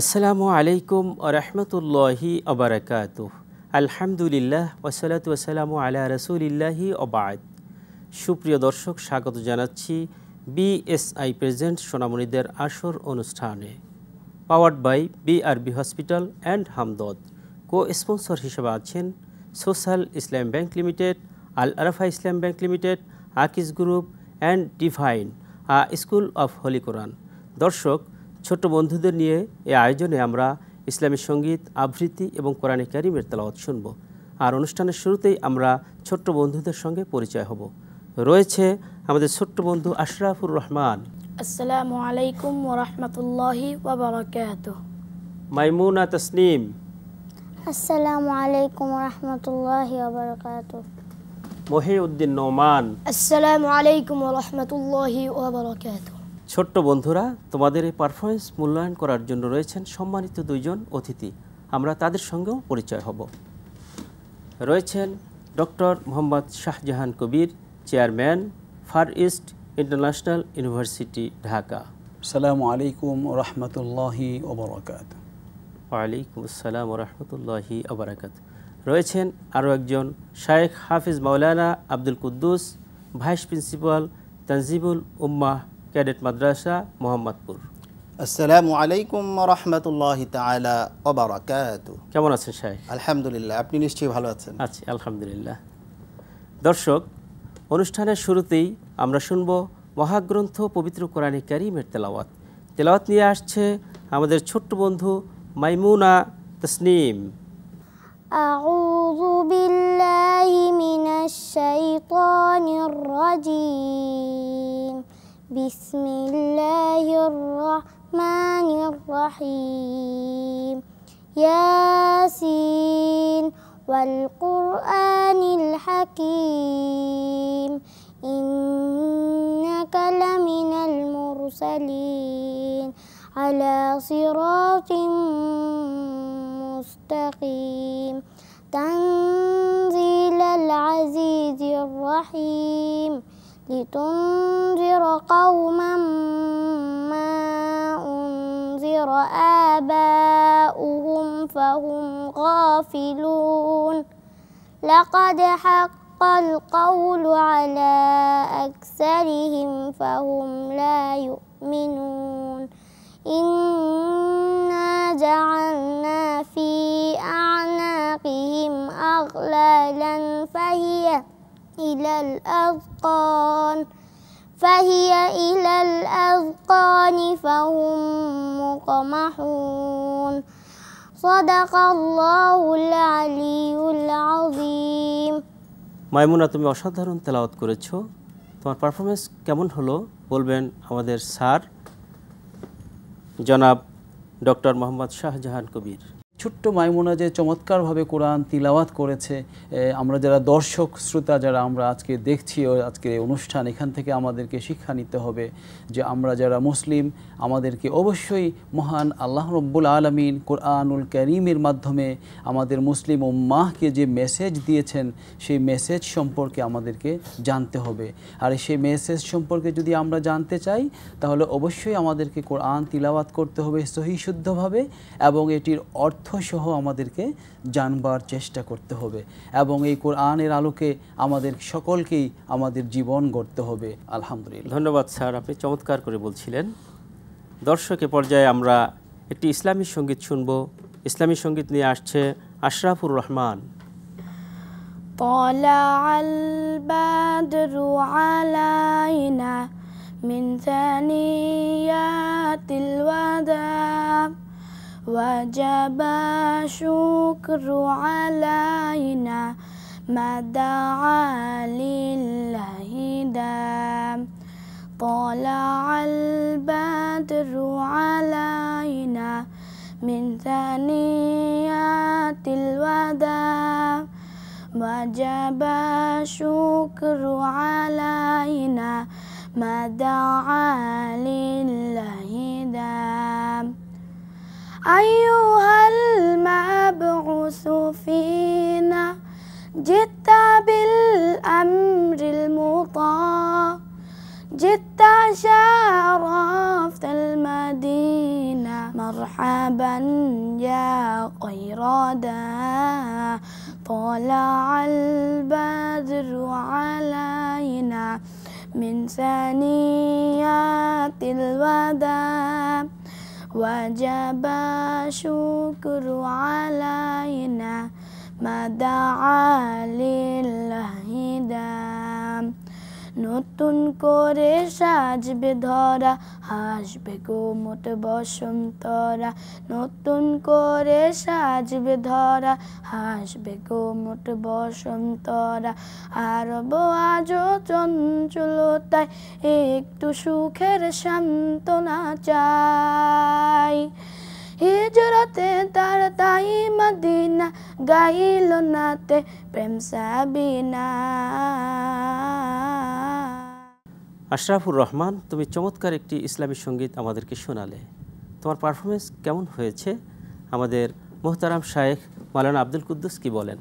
আসসালামু আলাইকুম রহমতুল্লাহি আবরাকাত আলহামদুলিল্লাহ ওসালাত ওসালামু আলা রসুলিল্লাহি অবায়দ সুপ্রিয় দর্শক স্বাগত জানাচ্ছি বিএসআই প্রেজেন্ট সোনামণিদের আসর অনুষ্ঠানে powered by BRB hospital and Hamdard co sponsor হিসেবে আছেন social Islam bank limited Al Arafa Islam bank limited Akij group and divine a school of holy Quran দর্শক ছোট্ট বন্ধুদের নিয়ে এই আয়োজনে আমরা ইসলামী সঙ্গীত আবৃত্তি এবং কোরআনে কারিমের তালাওয়াত শুনব আর অনুষ্ঠানের শুরুতেই আমরা ছোট্ট বন্ধুদের সঙ্গে পরিচয় হব রয়েছে আমাদের ছোট্ট বন্ধু আশরাফুর রহমান আসসালামু আলাইকুম ওরহমতুল্লাহি ওবরাকাত মাইমুনা তসনিম আসসালামু আলাইকুম রহমতুল্লাহি ওবরাকাত মহিউদ্দিন নোমান আসসালামু আলাইকুম রহমতুল্লাহি ওবরাকাত ছোট্ট বন্ধুরা তোমাদের এই পারফরমেন্স মূল্যায়ন করার জন্য রয়েছেন সম্মানিত দুইজন অতিথি আমরা তাদের সঙ্গেও পরিচয় হব রয়েছেন doctor Mohammad Shahjahan Kabir chairman far east international university Dhaka সালাম আলাইকুম রহমতুল্লাহি ওবরাকাত ওয়ালাইকুম আসসালাম রহমতুল্লাহি ওবরাকাত রয়েছেন আরও একজন শায়েখ হাফিজ মাওলানা Abdul Quddus vice principal Tanjibul Ummah cadet Madrasa Mohammadpur আসসালামু আলাইকুম রহমতুল্লাহ তালা ওবরাকাত কেমন আছেন সাহেব আলহামদুলিল্লাহ আপনি নিশ্চয়ই ভালো আছেন আছি আলহামদুলিল্লাহ দর্শক অনুষ্ঠানের শুরুতেই আমরা শুনব মহাগ্রন্থ পবিত্র কোরআনে কারিমের তেলাওয়াত তেলাওয়াত নিয়ে আসছে আমাদের ছোট্ট বন্ধু মাইমুনা তসনিম أعوذ بالله من بسم الله الرحمن الرحيم ياسين والقرآن الحكيم إنك لمن المرسلين على صراط مستقيم تنزيل العزيز الرحيم لتنذر قوما ما أنذر آباؤهم فهم غافلون لقد حق القول على أكثرهم فهم لا يؤمنون إنا جعلنا في أعناقهم أغلالا فهي إلى الأذقان فهي إلى الأذقان فهم مقمحون صدق الله العلي العظيم মাইমুনা তুমি অসাধারণ তেলাওয়াত করেছো তোমার পারফরমেন্স কেমন হলো বলবেন আমাদের স্যার জনাব ডক্টর মোহাম্মদ শাহজাহান কবির ছোট্ট মাইমোনা যে চমৎকারভাবে কোরআন তিলাওয়াত করেছে আমরা যারা দর্শক শ্রোতা যারা আমরা আজকে দেখছি ও আজকে অনুষ্ঠান এখান থেকে আমাদেরকে শিক্ষা নিতে হবে যে আমরা যারা মুসলিম আমাদেরকে অবশ্যই মহান আল্লাহ রব্বুল আলমিন কোরআনুল করিমের মাধ্যমে আমাদের মুসলিম ও মাহকে যে মেসেজ দিয়েছেন সেই মেসেজ সম্পর্কে আমাদেরকে জানতে হবে আর সেই মেসেজ সম্পর্কে যদি আমরা জানতে চাই তাহলে অবশ্যই আমাদেরকে কোরআন তিলাওয়াত করতে হবে সহি শুদ্ধভাবে এবং এটির অর্থ তথ্যসহ আমাদেরকে জানবার চেষ্টা করতে হবে এবং এই কোরআনের আলোকে আমাদের সকলকেই আমাদের জীবন গড়তে হবে আলহামদুলিল্লাহ ধন্যবাদ স্যার আপনি চমৎকার করে বলছিলেন দর্শকে পর্যায়ে আমরা একটি ইসলামী সঙ্গীত শুনব ইসলামী সঙ্গীত নিয়ে আসছে আশরাফুর রহমান طلع البدر من ثنيات وجب الشكر علينا ما دعا لله دام طلع البدر علينا من ثنيات الوداع وجب الشكر علينا ما دعا لله أيها المبعوث فينا جئت بالأمر المطاع جئت شرفت المدينة مرحبا يا خير داع طلع البدر علينا من ثنيات الوداع وجب الشكر علينا ما دعا للهدى নতুন করে সাজবে ধরা হাসবে গোমট বসন্তরা নতুন করে সাজবে ধরা হাসবে গোমট বসন্তরা আরব আজ চঞ্চলতায় একটু সুখের সান্ত্বনা চাই হিজরতে তার তাই মদিনা গাইল নাতে প্রেম সাবিনা আশরাফুর রহমান তুমি চমৎকার একটি ইসলামী সঙ্গীত আমাদেরকে শোনালে তোমার পারফরমেন্স কেমন হয়েছে আমাদের মোহতারাম শায়েখ মালানা আব্দুল কুদ্দুস কি বলেন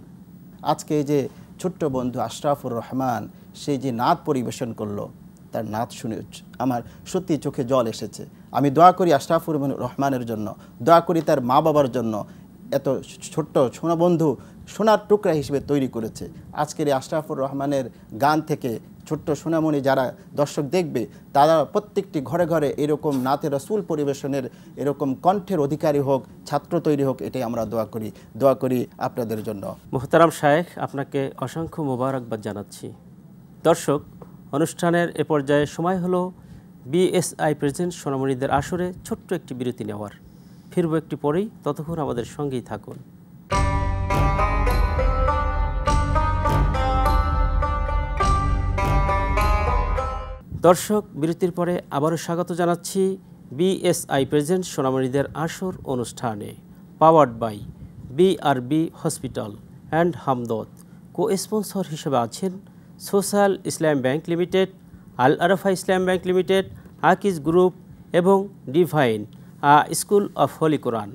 আজকে এই যে ছোট্ট বন্ধু আশরাফুর রহমান সে যে নাচ পরিবেশন করলো তার নাচ শুনে আমার সত্যি চোখে জল এসেছে আমি দোয়া করি আশরাফুর রহমানের জন্য দোয়া করি তার মা বাবার জন্য এত ছোট্ট সোনা বন্ধু সোনার টুকরা হিসেবে তৈরি করেছে আজকের এই আশরাফুর রহমানের গান থেকে ছোট্ট সোনামণি যারা দর্শক দেখবে তারা প্রত্যেকটি ঘরে ঘরে এরকম নাতে রসুল পরিবেশনের এরকম কণ্ঠের অধিকারী হোক ছাত্র তৈরি হোক এটাই আমরা দোয়া করি দোয়া করি আপনাদের জন্য মোহতারাম শায়েখ আপনাকে অসংখ্য মোবারকবাদ জানাচ্ছি দর্শক অনুষ্ঠানের এ পর্যায়ে সময় হলো বিএসআই প্রেজেন্ট সোনামণিদের আসরে ছোট্ট একটি বিরতি নেওয়ার ফিরব একটি পরেই ততক্ষণ আমাদের সঙ্গেই থাকুন দর্শক বিরতির পরে আবারও স্বাগত জানাচ্ছি বিএসআই প্রেজেন্ট সোনামণিদের আসর অনুষ্ঠানে powered by BRB hospital and Hamdard co sponsor হিসেবে আছেন social Islam bank limited Al Arafa Islam bank limited Akij group এবং divine a school of holy Quran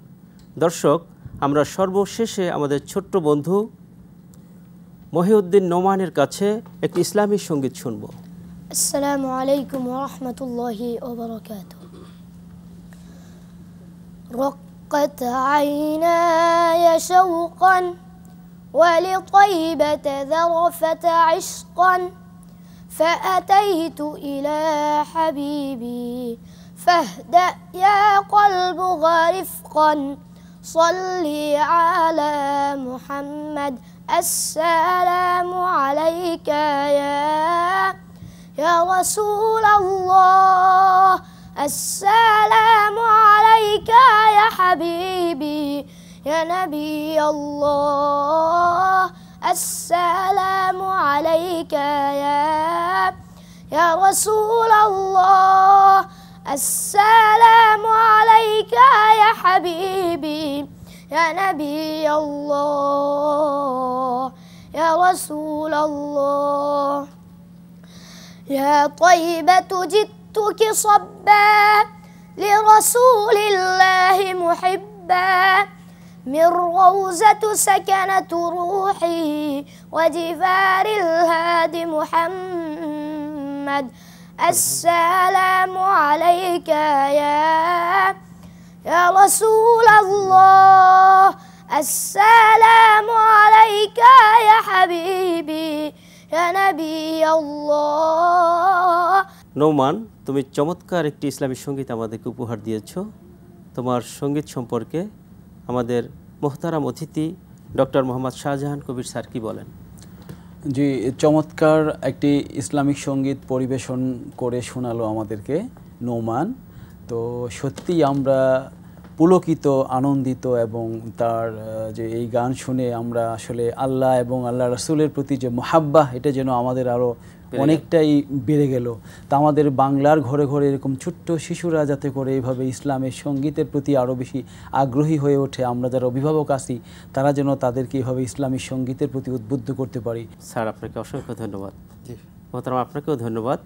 দর্শক আমরা সর্বশেষে আমাদের ছোট্ট বন্ধু মহিউদ্দিন নোমানের কাছে একটি ইসলামী সঙ্গীত শুনবো السلام عليكم ورحمة الله وبركاته رقت عيناي شوقا ولطيبة ذرفت عشقا فأتيت إلى حبيبي فاهدأ يا قلب غرفقا صلي على محمد السلام عليك يا يا رسول الله السلام عليك يا حبيبي يا نبي الله السلام عليك يا يا رسول الله السلام عليك يا حبيبي يا نبي الله يا رسول الله يا طيبة جئتك صبا لرسول الله محبا من روزة سكنة روحي وجفار الهادي محمد السلام عليك يا يا رسول الله السلام عليك يا حبيبي নৌমান তুমি চমৎকার একটি ইসলামী সঙ্গীত আমাদেরকে উপহার দিয়েছ তোমার সঙ্গীত সম্পর্কে আমাদের মোহতারাম অতিথি ডক্টর মোহাম্মদ শাহজাহান কবির স্যার কি বলেন জি চমৎকার একটি ইসলামিক সঙ্গীত পরিবেশন করে শোনালো আমাদেরকে নোমান তো সত্যি আমরা পুলকিত আনন্দিত এবং তার যে এই গান শুনে আমরা আসলে আল্লাহ এবং আল্লাহ রসুলের প্রতি যে মহাব্বা এটা যেন আমাদের আরও অনেকটাই বেড়ে গেল তা আমাদের বাংলার ঘরে ঘরে এরকম ছোট্ট শিশুরা যাতে করে এইভাবে ইসলামের সঙ্গীতের প্রতি আরও বেশি আগ্রহী হয়ে ওঠে আমরা যারা অভিভাবক আছি তারা যেন তাদেরকে এইভাবে ইসলামী সঙ্গীতের প্রতি উদ্বুদ্ধ করতে পারি স্যার আপনাকে অসংখ্য ধন্যবাদ মহতারাম আপনাকেও ধন্যবাদ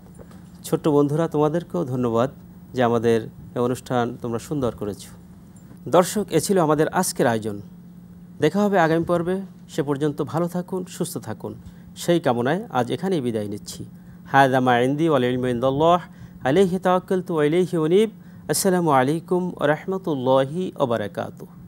ছোট্ট বন্ধুরা তোমাদেরকেও ধন্যবাদ যে আমাদের অনুষ্ঠান তোমরা সুন্দর করেছো দর্শক এ ছিল আমাদের আজকের আয়োজন দেখা হবে আগামী পর্বে সে পর্যন্ত ভালো থাকুন সুস্থ থাকুন সেই কামনায় আজ এখানেই বিদায় নিচ্ছি হায়দা মায়ন্দি ওয়ালিল্লাহ আলিহি তাকলতু আলিহি উনিব আসসালামু আলাইকুম রহমতুল্লাহি ওবরাকাতু